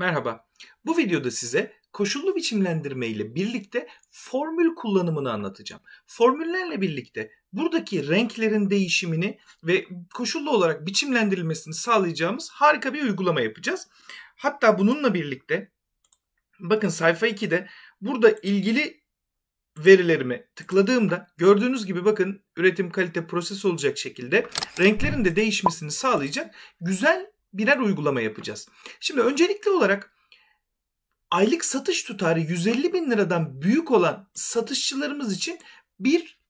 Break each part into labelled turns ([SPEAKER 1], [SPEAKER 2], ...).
[SPEAKER 1] Merhaba. Bu videoda size koşullu biçimlendirme ile birlikte formül kullanımını anlatacağım. Formüllerle birlikte buradaki renklerin değişimini ve koşullu olarak biçimlendirilmesini sağlayacağımız harika bir uygulama yapacağız. Hatta bununla birlikte bakın sayfa 2'de burada ilgili verilerimi tıkladığımda gördüğünüz gibi bakın üretim kalite proses olacak şekilde renklerin de değişmesini sağlayacak güzel birer uygulama yapacağız. Şimdi öncelikli olarak aylık satış tutarı 150 bin liradan büyük olan satışçılarımız için bir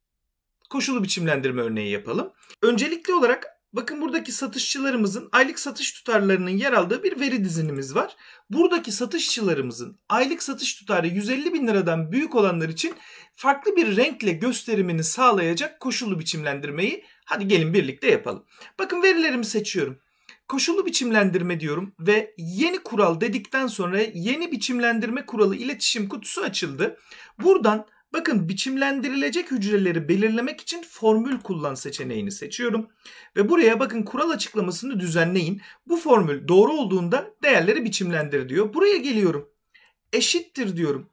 [SPEAKER 1] koşulu biçimlendirme örneği yapalım. Öncelikli olarak bakın buradaki satışçılarımızın aylık satış tutarlarının yer aldığı bir veri dizinimiz var. Buradaki satışçılarımızın aylık satış tutarı 150 bin liradan büyük olanlar için farklı bir renkle gösterimini sağlayacak koşulu biçimlendirmeyi hadi gelin birlikte yapalım. Bakın verilerimi seçiyorum koşullu biçimlendirme diyorum ve yeni kural dedikten sonra yeni biçimlendirme kuralı iletişim kutusu açıldı. Buradan bakın biçimlendirilecek hücreleri belirlemek için formül kullan seçeneğini seçiyorum. Ve buraya bakın kural açıklamasını düzenleyin. Bu formül doğru olduğunda değerleri biçimlendir diyor. Buraya geliyorum. Eşittir diyorum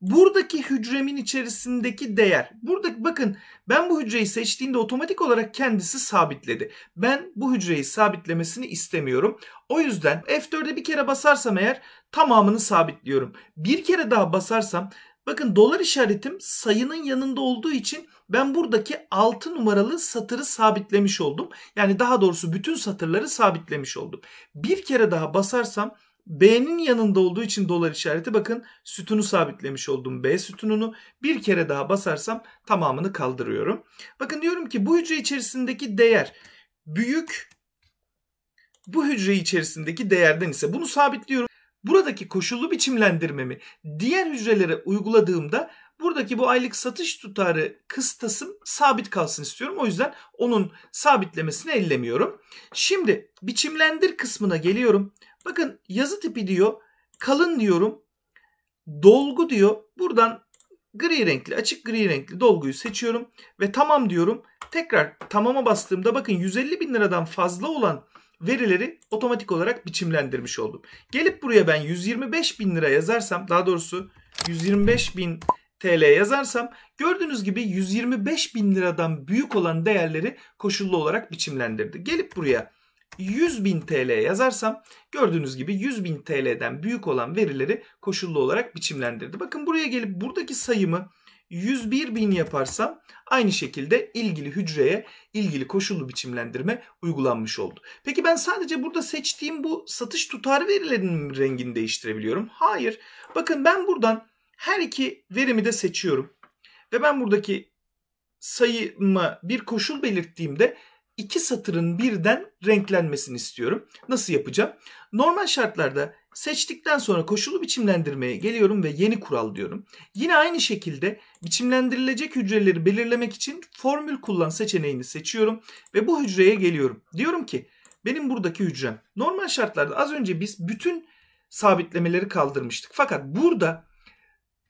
[SPEAKER 1] buradaki hücremin içerisindeki değer. Burada bakın ben bu hücreyi seçtiğinde otomatik olarak kendisi sabitledi. Ben bu hücreyi sabitlemesini istemiyorum. O yüzden F4'e bir kere basarsam eğer tamamını sabitliyorum. Bir kere daha basarsam bakın dolar işaretim sayının yanında olduğu için ben buradaki 6 numaralı satırı sabitlemiş oldum. Yani daha doğrusu bütün satırları sabitlemiş oldum. Bir kere daha basarsam B'nin yanında olduğu için dolar işareti bakın sütunu sabitlemiş oldum B sütununu. Bir kere daha basarsam tamamını kaldırıyorum. Bakın diyorum ki bu hücre içerisindeki değer büyük bu hücre içerisindeki değerden ise bunu sabitliyorum. Buradaki koşullu biçimlendirmemi diğer hücrelere uyguladığımda buradaki bu aylık satış tutarı kıstasım sabit kalsın istiyorum. O yüzden onun sabitlemesini ellemiyorum. Şimdi biçimlendir kısmına geliyorum. Bakın yazı tipi diyor. Kalın diyorum. Dolgu diyor. Buradan gri renkli, açık gri renkli dolguyu seçiyorum ve tamam diyorum. Tekrar tamama bastığımda bakın 150 bin liradan fazla olan verileri otomatik olarak biçimlendirmiş oldum. Gelip buraya ben 125 bin lira yazarsam daha doğrusu 125 bin TL yazarsam gördüğünüz gibi 125 bin liradan büyük olan değerleri koşullu olarak biçimlendirdi. Gelip buraya 100.000 TL yazarsam gördüğünüz gibi 100.000 TL'den büyük olan verileri koşullu olarak biçimlendirdi. Bakın buraya gelip buradaki sayımı 101.000 yaparsam aynı şekilde ilgili hücreye ilgili koşullu biçimlendirme uygulanmış oldu. Peki ben sadece burada seçtiğim bu satış tutarı verilerinin rengini değiştirebiliyorum. Hayır. Bakın ben buradan her iki verimi de seçiyorum. Ve ben buradaki sayıma bir koşul belirttiğimde iki satırın birden renklenmesini istiyorum. Nasıl yapacağım? Normal şartlarda seçtikten sonra koşulu biçimlendirmeye geliyorum ve yeni kural diyorum. Yine aynı şekilde biçimlendirilecek hücreleri belirlemek için formül kullan seçeneğini seçiyorum ve bu hücreye geliyorum. Diyorum ki benim buradaki hücrem normal şartlarda az önce biz bütün sabitlemeleri kaldırmıştık. Fakat burada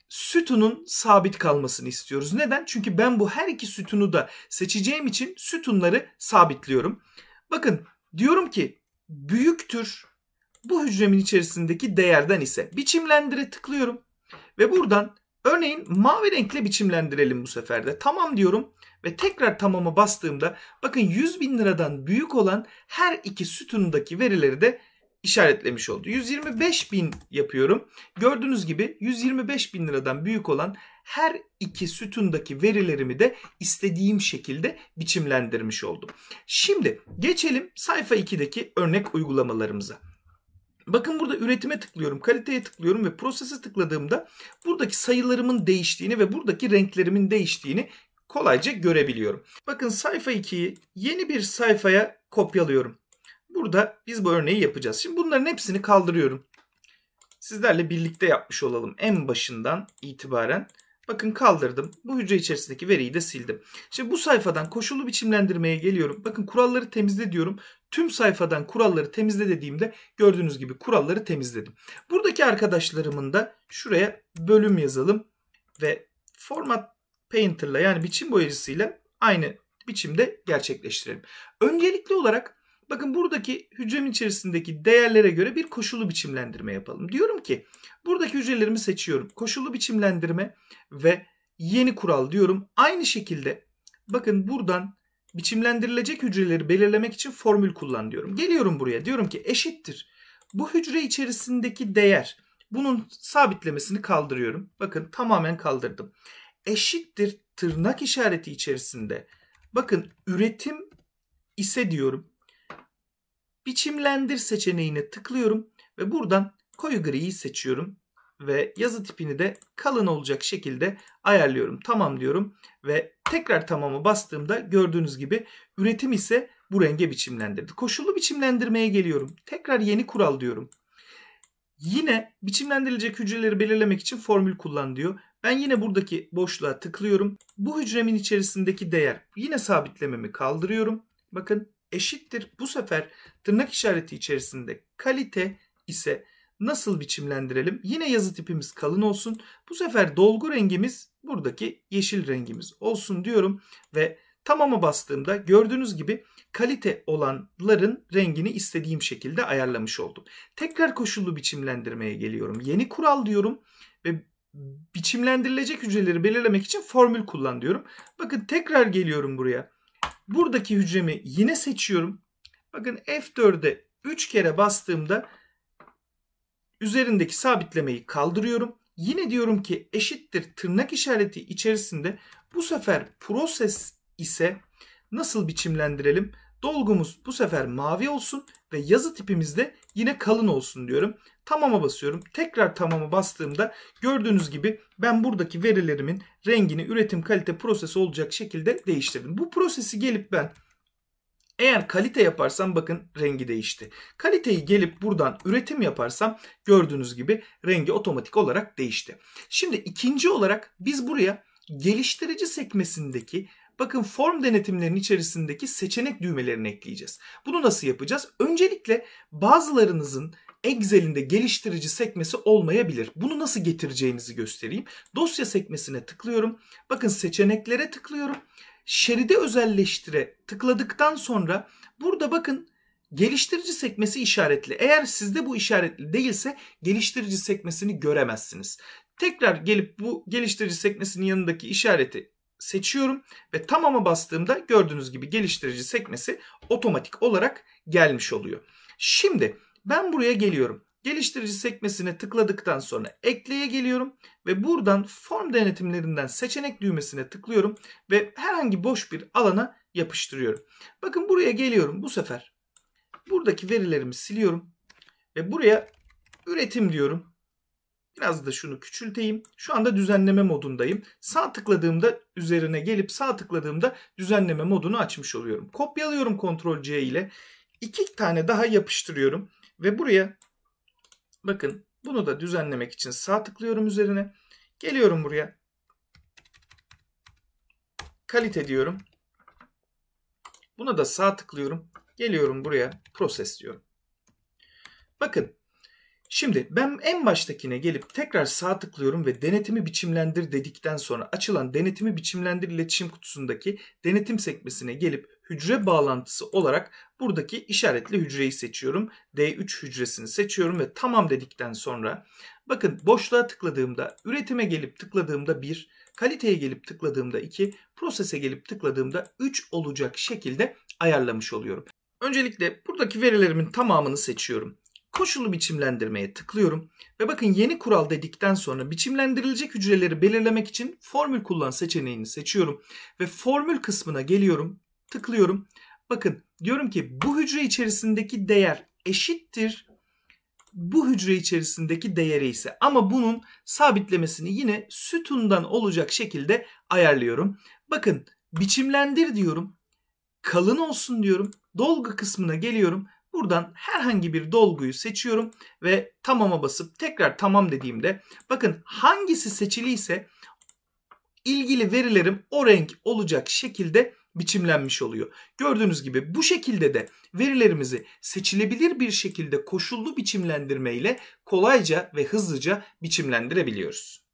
[SPEAKER 1] sütunun sabit kalmasını istiyoruz. Neden? Çünkü ben bu her iki sütunu da seçeceğim için sütunları sabitliyorum. Bakın diyorum ki büyüktür bu hücremin içerisindeki değerden ise biçimlendire tıklıyorum. Ve buradan örneğin mavi renkle biçimlendirelim bu sefer de. Tamam diyorum ve tekrar tamama bastığımda bakın 100 bin liradan büyük olan her iki sütundaki verileri de işaretlemiş oldu. 125 bin yapıyorum. Gördüğünüz gibi 125 bin liradan büyük olan her iki sütundaki verilerimi de istediğim şekilde biçimlendirmiş oldum. Şimdi geçelim sayfa 2'deki örnek uygulamalarımıza. Bakın burada üretime tıklıyorum, kaliteye tıklıyorum ve prosese tıkladığımda buradaki sayılarımın değiştiğini ve buradaki renklerimin değiştiğini kolayca görebiliyorum. Bakın sayfa 2'yi yeni bir sayfaya kopyalıyorum. Burada biz bu örneği yapacağız. Şimdi bunların hepsini kaldırıyorum. Sizlerle birlikte yapmış olalım en başından itibaren. Bakın kaldırdım. Bu hücre içerisindeki veriyi de sildim. Şimdi bu sayfadan koşullu biçimlendirmeye geliyorum. Bakın kuralları temizle diyorum. Tüm sayfadan kuralları temizle dediğimde gördüğünüz gibi kuralları temizledim. Buradaki arkadaşlarımın da şuraya bölüm yazalım. Ve format painter'la yani biçim boyacısıyla aynı biçimde gerçekleştirelim. Öncelikli olarak Bakın buradaki hücremin içerisindeki değerlere göre bir koşulu biçimlendirme yapalım. Diyorum ki buradaki hücrelerimi seçiyorum. Koşulu biçimlendirme ve yeni kural diyorum. Aynı şekilde bakın buradan biçimlendirilecek hücreleri belirlemek için formül kullan diyorum. Geliyorum buraya diyorum ki eşittir. Bu hücre içerisindeki değer bunun sabitlemesini kaldırıyorum. Bakın tamamen kaldırdım. Eşittir tırnak işareti içerisinde. Bakın üretim ise diyorum Biçimlendir seçeneğine tıklıyorum ve buradan koyu griyi seçiyorum ve yazı tipini de kalın olacak şekilde ayarlıyorum. Tamam diyorum ve tekrar tamamı bastığımda gördüğünüz gibi üretim ise bu renge biçimlendirdi. Koşullu biçimlendirmeye geliyorum. Tekrar yeni kural diyorum. Yine biçimlendirilecek hücreleri belirlemek için formül kullan diyor. Ben yine buradaki boşluğa tıklıyorum. Bu hücremin içerisindeki değer yine sabitlememi kaldırıyorum. Bakın eşittir. Bu sefer tırnak işareti içerisinde kalite ise nasıl biçimlendirelim? Yine yazı tipimiz kalın olsun. Bu sefer dolgu rengimiz buradaki yeşil rengimiz olsun diyorum ve tamama bastığımda gördüğünüz gibi kalite olanların rengini istediğim şekilde ayarlamış oldum. Tekrar koşullu biçimlendirmeye geliyorum. Yeni kural diyorum ve biçimlendirilecek hücreleri belirlemek için formül kullan diyorum. Bakın tekrar geliyorum buraya. Buradaki hücremi yine seçiyorum. Bakın F4'e 3 kere bastığımda üzerindeki sabitlemeyi kaldırıyorum. Yine diyorum ki eşittir tırnak işareti içerisinde bu sefer proses ise nasıl biçimlendirelim? Dolgumuz bu sefer mavi olsun ve yazı tipimiz de yine kalın olsun diyorum. Tamama basıyorum. Tekrar tamama bastığımda gördüğünüz gibi ben buradaki verilerimin rengini üretim kalite prosesi olacak şekilde değiştirdim. Bu prosesi gelip ben eğer kalite yaparsam bakın rengi değişti. Kaliteyi gelip buradan üretim yaparsam gördüğünüz gibi rengi otomatik olarak değişti. Şimdi ikinci olarak biz buraya geliştirici sekmesindeki Bakın form denetimlerinin içerisindeki seçenek düğmelerini ekleyeceğiz. Bunu nasıl yapacağız? Öncelikle bazılarınızın Excel'inde geliştirici sekmesi olmayabilir. Bunu nasıl getireceğinizi göstereyim. Dosya sekmesine tıklıyorum. Bakın seçeneklere tıklıyorum. Şeride özelleştire tıkladıktan sonra burada bakın geliştirici sekmesi işaretli. Eğer sizde bu işaretli değilse geliştirici sekmesini göremezsiniz. Tekrar gelip bu geliştirici sekmesinin yanındaki işareti seçiyorum ve tamama bastığımda gördüğünüz gibi geliştirici sekmesi otomatik olarak gelmiş oluyor. Şimdi ben buraya geliyorum. Geliştirici sekmesine tıkladıktan sonra ekleye geliyorum ve buradan form denetimlerinden seçenek düğmesine tıklıyorum ve herhangi boş bir alana yapıştırıyorum. Bakın buraya geliyorum bu sefer. Buradaki verilerimi siliyorum ve buraya üretim diyorum Biraz da şunu küçülteyim. Şu anda düzenleme modundayım. Sağ tıkladığımda üzerine gelip sağ tıkladığımda düzenleme modunu açmış oluyorum. Kopyalıyorum Ctrl C ile. iki tane daha yapıştırıyorum. Ve buraya bakın bunu da düzenlemek için sağ tıklıyorum üzerine. Geliyorum buraya. Kalite diyorum. Buna da sağ tıklıyorum. Geliyorum buraya proses diyorum. Bakın Şimdi ben en baştakine gelip tekrar sağ tıklıyorum ve denetimi biçimlendir dedikten sonra açılan denetimi biçimlendir iletişim kutusundaki denetim sekmesine gelip hücre bağlantısı olarak buradaki işaretli hücreyi seçiyorum. D3 hücresini seçiyorum ve tamam dedikten sonra bakın boşluğa tıkladığımda üretime gelip tıkladığımda 1, kaliteye gelip tıkladığımda 2, prosese gelip tıkladığımda 3 olacak şekilde ayarlamış oluyorum. Öncelikle buradaki verilerimin tamamını seçiyorum koşulu biçimlendirmeye tıklıyorum ve bakın yeni kural dedikten sonra biçimlendirilecek hücreleri belirlemek için formül kullan seçeneğini seçiyorum ve formül kısmına geliyorum, tıklıyorum. Bakın diyorum ki bu hücre içerisindeki değer eşittir bu hücre içerisindeki değeri ise ama bunun sabitlemesini yine sütundan olacak şekilde ayarlıyorum. Bakın biçimlendir diyorum. Kalın olsun diyorum. Dolgu kısmına geliyorum Buradan herhangi bir dolguyu seçiyorum ve tamama basıp tekrar tamam dediğimde bakın hangisi seçiliyse ilgili verilerim o renk olacak şekilde biçimlenmiş oluyor. Gördüğünüz gibi bu şekilde de verilerimizi seçilebilir bir şekilde koşullu biçimlendirme ile kolayca ve hızlıca biçimlendirebiliyoruz.